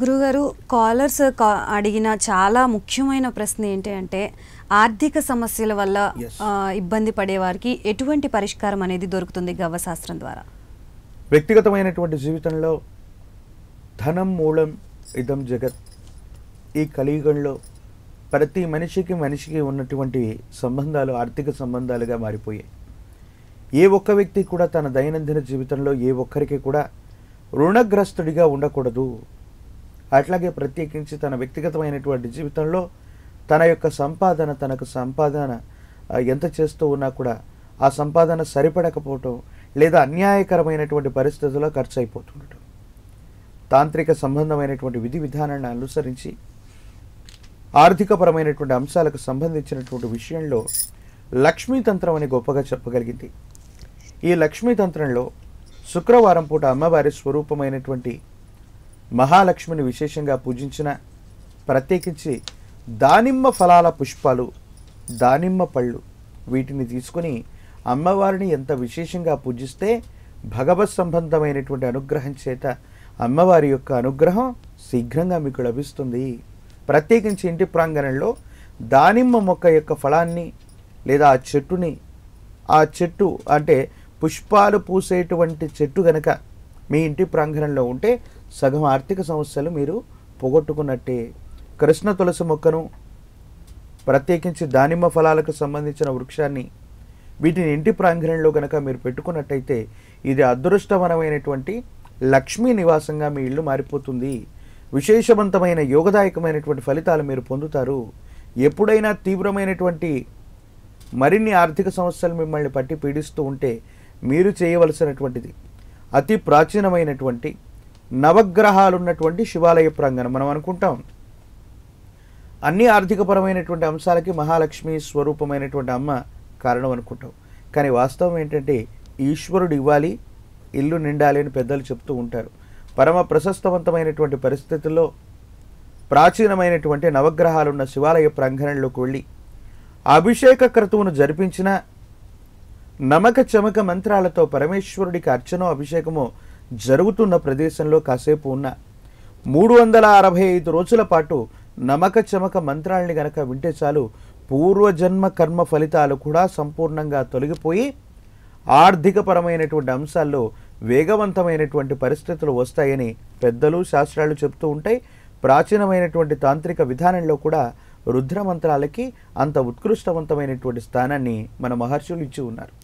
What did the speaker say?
గురుగారు కాలర్స్ అడిగిన చాలా ముఖ్యమైన ప్రశ్న ఏంటి అంటే ఆర్థిక సమస్యల వల్ల ఇబ్బంది పడే వారికి ఎటువంటి పరిష్కారం అనేది దొరుకుతుంది గవ్వశాస్త్రం ద్వారా వ్యక్తిగతమైనటువంటి జీవితంలో ధనం మూలం ఇదం జగత్ ఈ కలియుగంలో ప్రతి మనిషికి మనిషికి ఉన్నటువంటి సంబంధాలు ఆర్థిక సంబంధాలుగా మారిపోయాయి ఏ ఒక్క వ్యక్తి కూడా తన దైనందిన జీవితంలో ఏ ఒక్కరికి కూడా రుణగ్రస్తుడిగా ఉండకూడదు అట్లాగే ప్రత్యేకించి తన వ్యక్తిగతమైనటువంటి జీవితంలో తన యొక్క సంపాదన తనకు సంపాదన ఎంత చేస్తూ ఉన్నా కూడా ఆ సంపాదన సరిపడకపోవటం లేదా అన్యాయకరమైనటువంటి పరిస్థితుల్లో ఖర్చు అయిపోతుండటం తాంత్రిక సంబంధమైనటువంటి విధి విధానాన్ని అనుసరించి ఆర్థికపరమైనటువంటి అంశాలకు సంబంధించినటువంటి విషయంలో లక్ష్మీతంత్రం అని గొప్పగా చెప్పగలిగింది ఈ లక్ష్మీతంత్రంలో శుక్రవారం పూట అమ్మవారి స్వరూపమైనటువంటి మహాలక్ష్మిని విశేషంగా పూజించిన ప్రత్యేకించి దానిమ్మ ఫలాల పుష్పాలు దానిమ్మ పళ్ళు వీటిని తీసుకుని అమ్మవారిని ఎంత విశేషంగా పూజిస్తే భగవత్ సంబంధమైనటువంటి అనుగ్రహం చేత అమ్మవారి యొక్క అనుగ్రహం శీఘ్రంగా మీకు లభిస్తుంది ప్రత్యేకించి ఇంటి ప్రాంగణంలో దానిమ్మ మొక్క యొక్క ఫలాన్ని లేదా ఆ చెట్టుని ఆ చెట్టు అంటే పుష్పాలు పూసేటువంటి చెట్టు గనక మీ ఇంటి ప్రాంగణంలో ఉంటే సగం ఆర్థిక సమస్యలు మీరు పోగొట్టుకున్నట్టే కృష్ణ తులసి మొక్కను ప్రత్యేకించి దానిమ్మ ఫలాలకు సంబంధించిన వృక్షాన్ని వీటిని ఇంటి ప్రాంగణంలో కనుక మీరు పెట్టుకున్నట్టయితే ఇది అదృష్టవనమైనటువంటి లక్ష్మీ నివాసంగా మీ ఇల్లు మారిపోతుంది విశేషవంతమైన యోగదాయకమైనటువంటి ఫలితాలు మీరు పొందుతారు ఎప్పుడైనా తీవ్రమైనటువంటి మరిన్ని ఆర్థిక సమస్యలు మిమ్మల్ని పట్టి పీడిస్తూ ఉంటే మీరు చేయవలసినటువంటిది అతి ప్రాచీనమైనటువంటి నవగ్రహాలు ఉన్నటువంటి శివాలయ ప్రాంగణం మనం అనుకుంటాం అన్ని ఆర్థికపరమైనటువంటి అంశాలకి మహాలక్ష్మి స్వరూపమైనటువంటి అమ్మ కారణం అనుకుంటాం కానీ వాస్తవం ఏంటంటే ఈశ్వరుడు ఇవ్వాలి ఇల్లు నిండాలి అని పెద్దలు చెప్తూ ఉంటారు పరమ ప్రశస్తవంతమైనటువంటి పరిస్థితుల్లో ప్రాచీనమైనటువంటి నవగ్రహాలున్న శివాలయ ప్రాంగణంలోకి వెళ్ళి అభిషేక క్రతువును జరిపించిన నమక చమక మంత్రాలతో పరమేశ్వరుడికి అర్చనో అభిషేకమో జరుగుతున్న ప్రదేశంలో కాసేపు ఉన్న మూడు వందల అరవై ఐదు రోజుల పాటు నమక చమక మంత్రాల్ని గనక వింటే చాలు పూర్వజన్మ కర్మ ఫలితాలు కూడా సంపూర్ణంగా తొలగిపోయి ఆర్థికపరమైనటువంటి అంశాల్లో వేగవంతమైనటువంటి పరిస్థితులు వస్తాయని పెద్దలు శాస్త్రాలు చెప్తూ ఉంటాయి ప్రాచీనమైనటువంటి తాంత్రిక విధానంలో కూడా రుద్రమంత్రాలకి అంత ఉత్కృష్టవంతమైనటువంటి స్థానాన్ని మన మహర్షులు ఇచ్చి ఉన్నారు